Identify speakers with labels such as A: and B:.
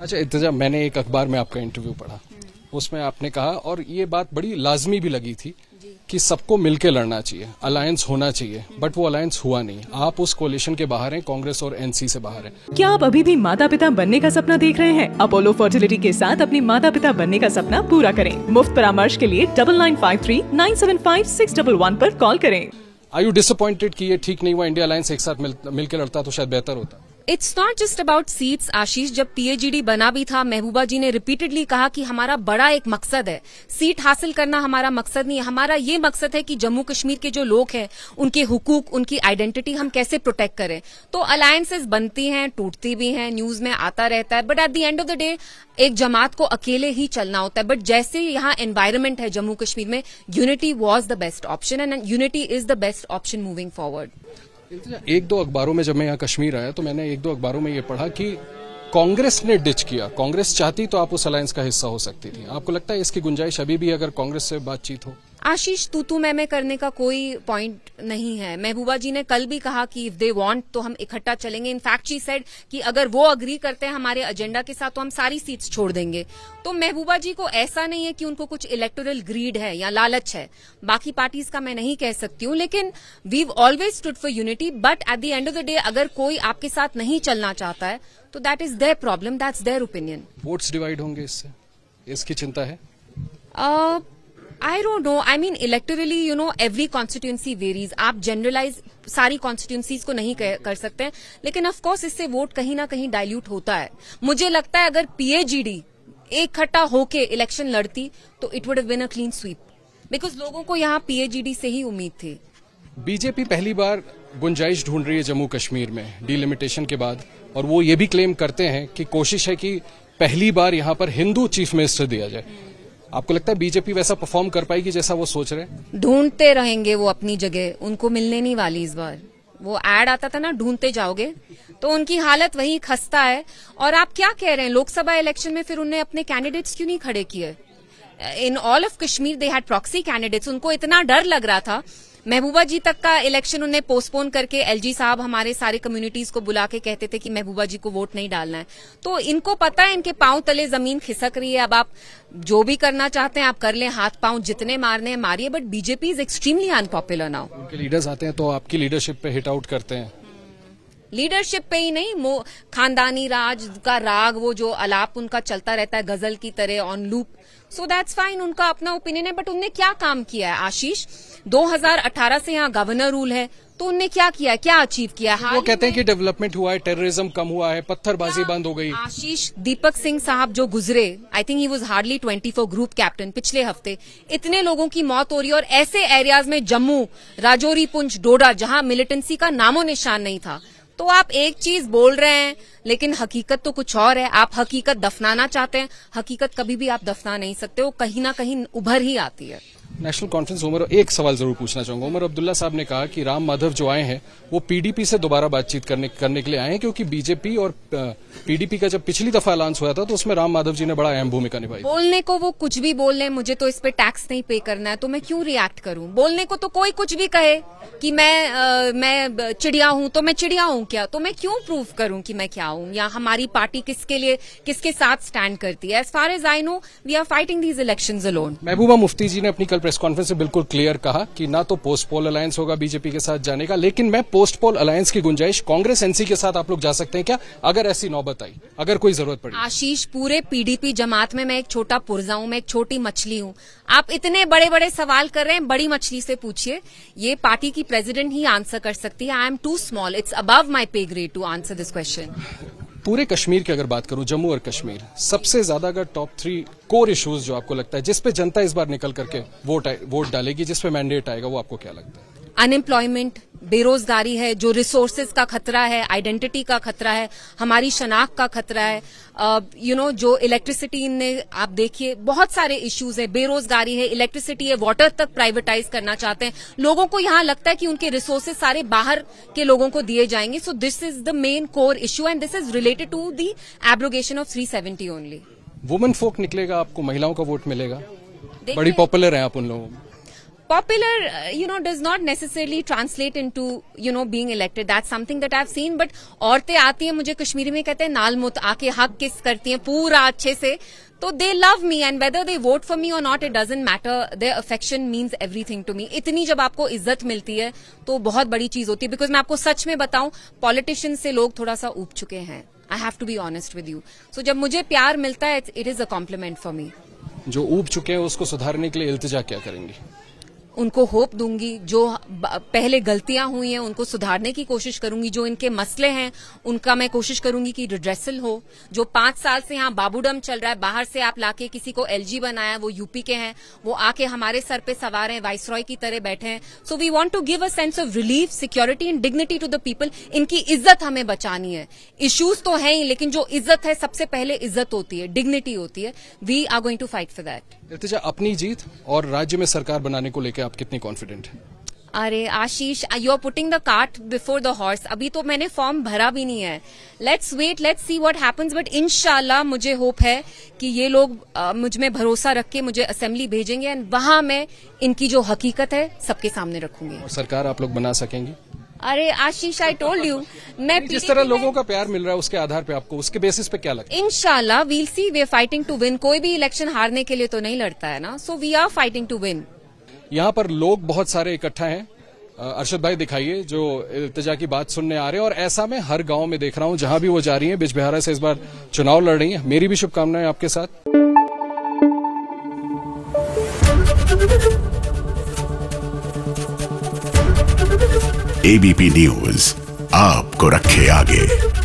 A: अच्छा इतजा मैंने एक अखबार में आपका इंटरव्यू पढ़ा हम्म। उसमें आपने कहा और ये बात बड़ी लाजमी भी लगी थी कि सबको मिलकर लड़ना चाहिए अलायंस होना चाहिए बट हम्म। वो अलायंस हुआ नहीं आप उस कोलिशन के बाहर हैं कांग्रेस और एनसी से बाहर हैं क्या आप अभी भी माता पिता बनने का सपना देख रहे हैं अपोलो फर्टिलिटी के साथ अपने माता पिता बनने का सपना पूरा करें मुफ्त परामर्श के लिए double nine five three nine seven five six double one पर कॉल करें आई यू डिसअपॉइंटेड की ये ठीक नहीं हुआ इंडिया अलायंस एक साथ मिलकर लड़ता तो शायद बेहतर होता
B: it's not just about seats Ashish जब पीएजीडी बना भी था महबूबा जी ने रिपीटेडली कहा कि हमारा बड़ा एक मकसद है सीट हासिल करना हमारा मकसद नहीं हमारा ये मकसद है कि जम्मू कश्मीर के जो लोग हैं उनके हुकूक उनकी आइडेंटिटी हम कैसे प्रोटेक्ट करें तो अलायंसेस बनती हैं टूटती भी हैं न्यूज में आता रहता है but at the end of the day एक जमात को अकेले ही चलना होता है बट जैसे यहां एनवायरमेंट है जम्मू कश्मीर में unity was the best option and unity is the best option moving forward
A: एक दो अखबारों में जब मैं यहाँ कश्मीर आया तो मैंने एक दो अखबारों में ये पढ़ा कि कांग्रेस ने डिच किया कांग्रेस चाहती तो आप उस अलायंस का हिस्सा हो सकती थी आपको लगता है इसकी गुंजाइश अभी भी अगर कांग्रेस से बातचीत हो
B: आशीष तू तू तो मैं मैं करने का कोई पॉइंट नहीं है महबूबा जी ने कल भी कहा कि इफ दे वांट तो हम इकट्ठा चलेंगे इनफैक्ट शी सेड कि अगर वो अग्री करते हैं हमारे एजेंडा के साथ तो हम सारी सीट्स छोड़ देंगे तो महबूबा जी को ऐसा नहीं है कि उनको कुछ इलेक्टोरल ग्रीड है या लालच है बाकी पार्टीज का मैं नहीं कह सकती हूँ लेकिन we always stood for unity but at the end of the day अगर कोई आपके साथ नहीं चलना चाहता है तो that is their problem that's their opinion
A: votes divide होंगे इससे इसकी चिंता है
B: uh, I don't know I mean electorally you know every constituency varies आप जनरलाइज सारी कॉन्स्टिट्यूंसीज को नहीं कर सकते हैं लेकिन ऑफकोर्स इससे वोट कहीं ना कहीं डायल्यूट होता है मुझे लगता है अगर पीएजीडी खट्टा होके इलेक्शन लड़ती तो it would been a clean sweep because लोगों को यहाँ पीएजीडी से ही उम्मीद थी
A: बीजेपी पहली बार गुंजाइश ढूंढ रही है जम्मू कश्मीर में डिलिमिटेशन के बाद और वो ये भी क्लेम करते हैं कि कोशिश है कि पहली बार यहाँ पर हिंदू चीफ मिनिस्टर दिया जाए आपको लगता है बीजेपी वैसा परफॉर्म कर पाएगी जैसा वो सोच रहे
B: ढूंढते रहेंगे वो अपनी जगह उनको मिलने नहीं वाली इस बार वो एड आता था ना ढूंढते जाओगे तो उनकी हालत वही खस्ता है और आप क्या कह रहे हैं लोकसभा इलेक्शन में फिर उन्हें अपने कैंडिडेट्स क्यों नहीं खड़े किए in all of Kashmir they had proxy candidates उनको इतना डर लग रहा था महबूबा जी तक का इलेक्शन उन्हें पोस्टपोन करके एलजी साहब हमारे सारे कम्युनिटीज को बुला के कहते थे कि महबूबा जी को वोट नहीं डालना है तो इनको पता है इनके पांव तले जमीन खिसक रही है अब आप जो भी करना चाहते हैं आप कर लें हाथ पांव जितने मारने हैं मारिए but BJP is extremely unpopular now उनके
A: लीडर्स आते हैं तो आपकी लीडरशिप पे हिट आउट करते हैं
B: लीडरशिप पे ही नहीं खानदानी राज का राग वो जो अलाप उनका चलता रहता है गजल की तरह on loop so that's fine उनका अपना ओपिनियन है बट उनने क्या काम किया है आशीष 2018 से यहाँ गवर्नर रूल है तो उनने क्या किया क्या अचीव किया है वो कहते हैं
A: कि डेवलपमेंट हुआ है टेररिज्म कम हुआ है पत्थरबाजी हाँ, बंद हो गई
B: आशीष दीपक सिंह साहब जो गुजरे I think he was hardly twenty four group captain पिछले हफ्ते इतने लोगों की मौत हो रही है और ऐसे एरियाज में जम्मू राजौरी पुंछ डोडा जहां मिलिटेंसी का नामो निशान नहीं था तो आप एक चीज बोल रहे हैं लेकिन हकीकत तो कुछ और है आप हकीकत दफनाना चाहते हैं हकीकत कभी भी आप दफना नहीं सकते वो कहीं ना कहीं उभर ही आती है
A: नेशनल कॉन्फ्रेंस उमर एक सवाल जरूर पूछना चाहूंगा उमर अब्दुल्ला साहब ने कहा कि राम माधव जो आए हैं वो पीडीपी से दोबारा बातचीत करने करने के लिए आए हैं क्योंकि बीजेपी और पीडीपी का जब पिछली दफा अलांस हुआ था तो उसमें राम माधव जी ने बड़ा अहम भूमिका निभाई
B: बोलने को वो कुछ भी बोल रहे मुझे तो इस पे टैक्स नहीं पे करना है तो मैं क्यों रिएक्ट करूँ बोलने को तो कोई कुछ भी कहे कि मैं आ, मैं चिड़िया हूँ तो मैं चिड़िया हूँ क्या तो मैं क्यों प्रूव करूँ कि मैं क्या हूँ या हमारी पार्टी किसके लिए किसके साथ स्टैंड करती है as far as I know we are fighting these election alone
A: Mehbooba Mufti ji ने अपनी कल प्रेस कॉन्फ्रेंस में बिल्कुल क्लियर कहा कि ना तो पोस्ट पोल अलायंस होगा बीजेपी के साथ जाने का लेकिन मैं पोस्ट पोल अलायंस की गुंजाइश कांग्रेस एनसी के साथ आप लोग जा सकते हैं क्या अगर ऐसी नौबत आई अगर कोई जरूरत पड़ी
B: आशीष पूरे पीडीपी जमात में मैं एक छोटा पुर्जा हूँ मैं एक छोटी मछली हूँ आप इतने बड़े बड़े सवाल कर रहे हैं बड़ी मछली से पूछिए ये पार्टी की प्रेजिडेंट ही आंसर कर सकती है I am too small it's above my pay grade to answer this question
A: पूरे कश्मीर की अगर बात करूं जम्मू और कश्मीर सबसे ज्यादा अगर टॉप थ्री कोर इश्यूज जो आपको लगता है जिसपे जनता इस बार निकल करके वोट वोट डालेगी जिसपे मैंडेट आएगा वो आपको क्या लगता है
B: अनएम्प्लॉयमेंट बेरोजगारी है जो रिसोर्सेज का खतरा है आइडेंटिटी का खतरा है हमारी शनाख्त का खतरा है यू नो जो इलेक्ट्रिसिटी ने आप देखिए बहुत सारे इश्यूज है बेरोजगारी है इलेक्ट्रिसिटी है वाटर तक प्राइवेटाइज करना चाहते हैं लोगों को यहाँ लगता है कि उनके रिसोर्सेज सारे बाहर के लोगों को दिए जाएंगे so this is the main core issue and this is related to the abrogation of three seventy only
A: women folk निकलेगा आपको महिलाओं का वोट मिलेगा बड़ी पॉपुलर है आप उन लोगों
B: popular, uh, you know, does not necessarily translate into, you know, being elected. That's something that I've seen. But औरतें आती हैं मुझे कश्मीरी में कहते हैं नालमुत आके हक किस करती हैं पूरा अच्छे से तो they love me and whether they vote for me और not it doesn't matter their affection means everything to me इतनी जब आपको इज्जत मिलती है तो बहुत बड़ी चीज होती है बिकॉज मैं आपको सच में बताऊं पॉलिटिशियन से लोग थोड़ा सा ऊब चुके हैं I have to be honest with you so जब मुझे प्यार मिलता है it is a compliment for me
A: जो ऊब चुके हैं उसको सुधारने के लिए इल्तजा क्या करेंगे
B: उनको होप दूंगी जो पहले गलतियां हुई हैं उनको सुधारने की कोशिश करूंगी जो इनके मसले हैं उनका मैं कोशिश करूंगी कि रिड्रेसल हो जो पांच साल से यहाँ बाबूडम चल रहा है बाहर से आप लाके किसी को एलजी बनाया वो यूपी के हैं वो आके हमारे सर पे सवार हैं वाइस की तरह बैठे हैं so we want to give a sense of relief security and dignity to the people इनकी इज्जत हमें बचानी है इश्यूज तो है ही लेकिन जो इज्जत है सबसे पहले इज्जत होती है डिग्निटी होती है we are going to fight for
A: that अपनी जीत और राज्य में सरकार बनाने को लेकर आप कितने कॉन्फिडेंट हैं
B: अरे Ashish you are putting the cart before the horse अभी तो मैंने फॉर्म भरा भी नहीं है let's wait let's see what happens but इनशाला मुझे होप है कि ये लोग मुझ में भरोसा रख के मुझे असेंबली भेजेंगे एंड वहां मैं इनकी जो हकीकत है सबके सामने रखूंगी और
A: सरकार आप लोग बना सकेंगे
B: अरे आशीष आई टोल्ड यू मैं जिस तरह
A: लोगों का प्यार मिल रहा है उसके आधार पे आपको उसके बेसिस पे क्या लगता
B: है इनशाला we'll see we fighting to win कोई भी इलेक्शन हारने के लिए तो नहीं लड़ता है ना so we are fighting to win
A: यहाँ पर लोग बहुत सारे इकट्ठा हैं अरशद भाई दिखाइए जो इल्तजा की बात सुनने आ रहे हैं और ऐसा मैं हर गांव में देख रहा हूँ जहां भी वो जा रही हैं बिजबिहारा से इस बार चुनाव लड़ रही हैं मेरी भी शुभकामनाएं आपके साथ एबीपी न्यूज आपको रखे आगे